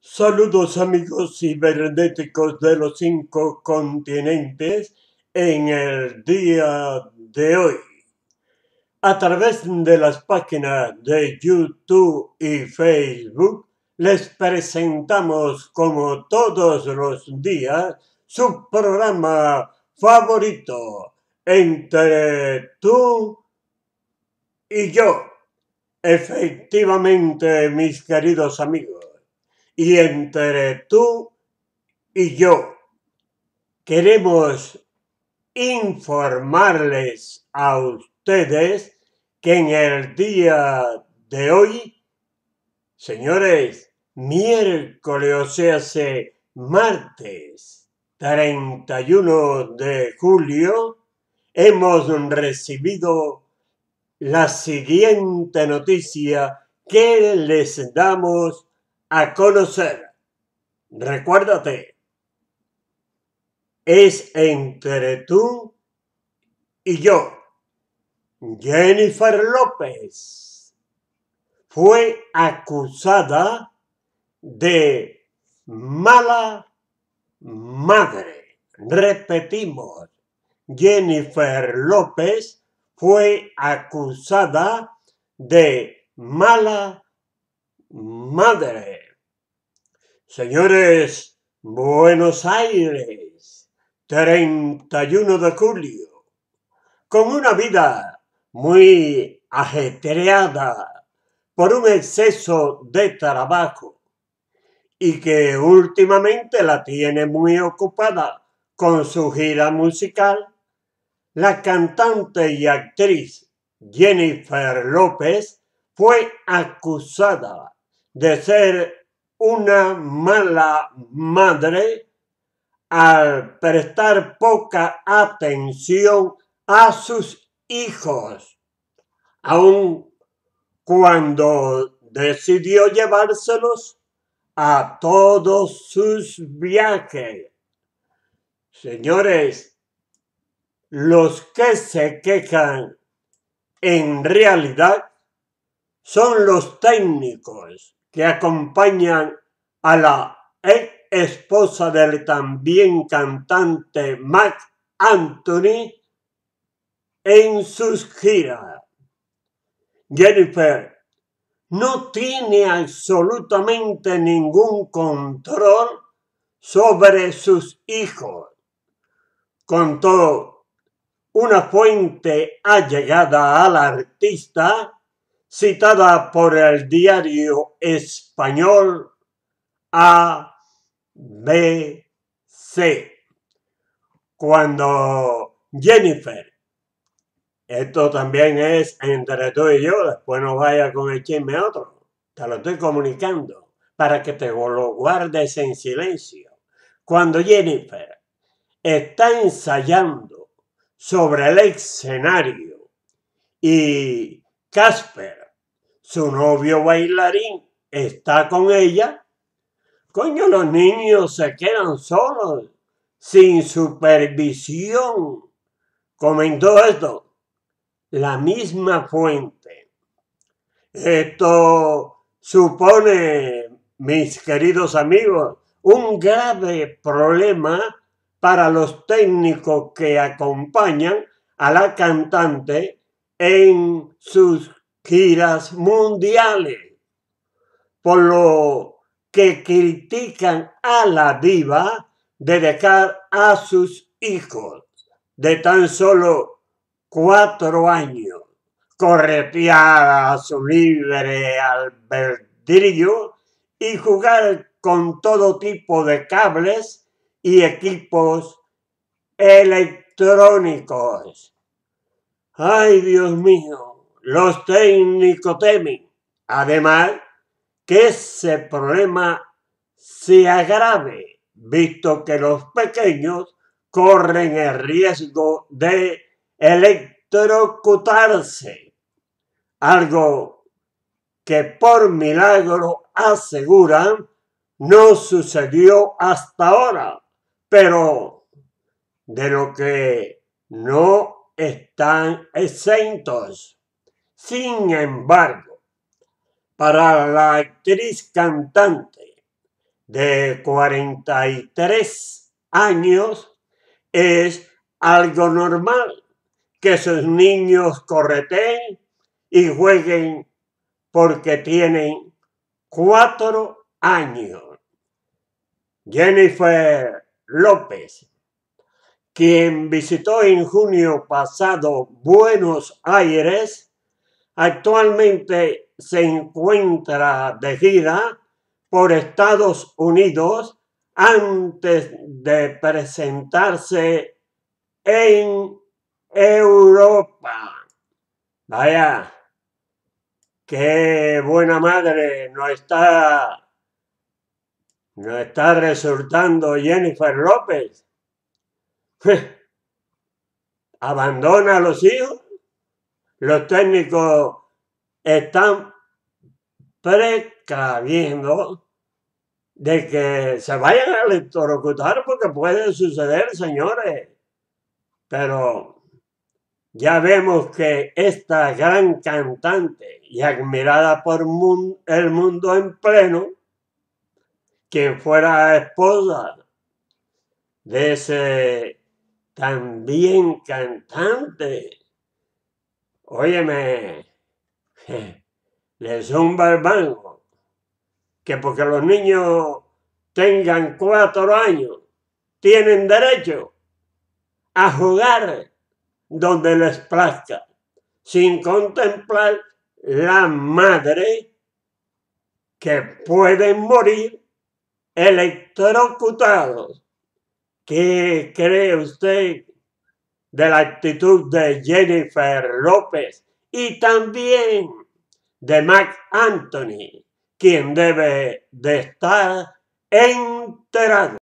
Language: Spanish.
Saludos amigos cibernéticos de los cinco continentes en el día de hoy. A través de las páginas de YouTube y Facebook les presentamos como todos los días su programa favorito entre tú y yo. Efectivamente, mis queridos amigos y entre tú y yo. Queremos informarles a ustedes que en el día de hoy, señores, miércoles, o sea, martes 31 de julio, hemos recibido la siguiente noticia que les damos a conocer. Recuérdate, es entre tú y yo. Jennifer López fue acusada de mala madre. Repetimos, Jennifer López fue acusada de mala madre. Señores, Buenos Aires, 31 de julio, con una vida muy ajetreada por un exceso de trabajo y que últimamente la tiene muy ocupada con su gira musical, la cantante y actriz Jennifer López fue acusada de ser una mala madre al prestar poca atención a sus hijos, aun cuando decidió llevárselos a todos sus viajes. Señores, los que se quejan en realidad son los técnicos que acompañan a la ex esposa del también cantante Mac Anthony en sus giras. Jennifer no tiene absolutamente ningún control sobre sus hijos. Contó una fuente allegada al artista citada por el diario español ABC. Cuando Jennifer, esto también es entre tú y yo, después no vaya con el chisme otro, te lo estoy comunicando para que te lo guardes en silencio. Cuando Jennifer está ensayando sobre el escenario y Casper su novio bailarín está con ella, coño, los niños se quedan solos, sin supervisión. Comentó esto la misma fuente. Esto supone, mis queridos amigos, un grave problema para los técnicos que acompañan a la cantante en sus giras mundiales, por lo que critican a la diva de dejar a sus hijos de tan solo cuatro años, corretear a su libre albedrío y jugar con todo tipo de cables y equipos electrónicos. Ay, Dios mío, los técnicos temen, además, que ese problema se agrave, visto que los pequeños corren el riesgo de electrocutarse, algo que por milagro aseguran no sucedió hasta ahora, pero de lo que no están exentos. Sin embargo, para la actriz cantante de 43 años es algo normal que sus niños correteen y jueguen porque tienen cuatro años. Jennifer López, quien visitó en junio pasado Buenos Aires, Actualmente se encuentra de gira por Estados Unidos antes de presentarse en Europa. Vaya, qué buena madre no está, no está resultando Jennifer López. ¿Abandona a los hijos? los técnicos están precaviendo de que se vayan a electrocutar porque puede suceder, señores. Pero ya vemos que esta gran cantante y admirada por el mundo en pleno, quien fuera esposa de ese también cantante, óyeme, les zumba el que porque los niños tengan cuatro años, tienen derecho a jugar donde les plazca, sin contemplar la madre que pueden morir electrocutados. ¿Qué cree usted de la actitud de Jennifer López y también de Max Anthony, quien debe de estar enterado.